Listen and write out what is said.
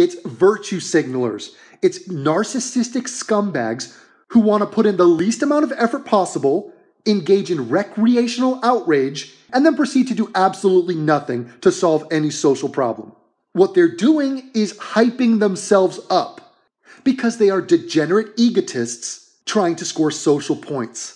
it's virtue signalers, it's narcissistic scumbags who want to put in the least amount of effort possible, engage in recreational outrage, and then proceed to do absolutely nothing to solve any social problem. What they're doing is hyping themselves up because they are degenerate egotists trying to score social points.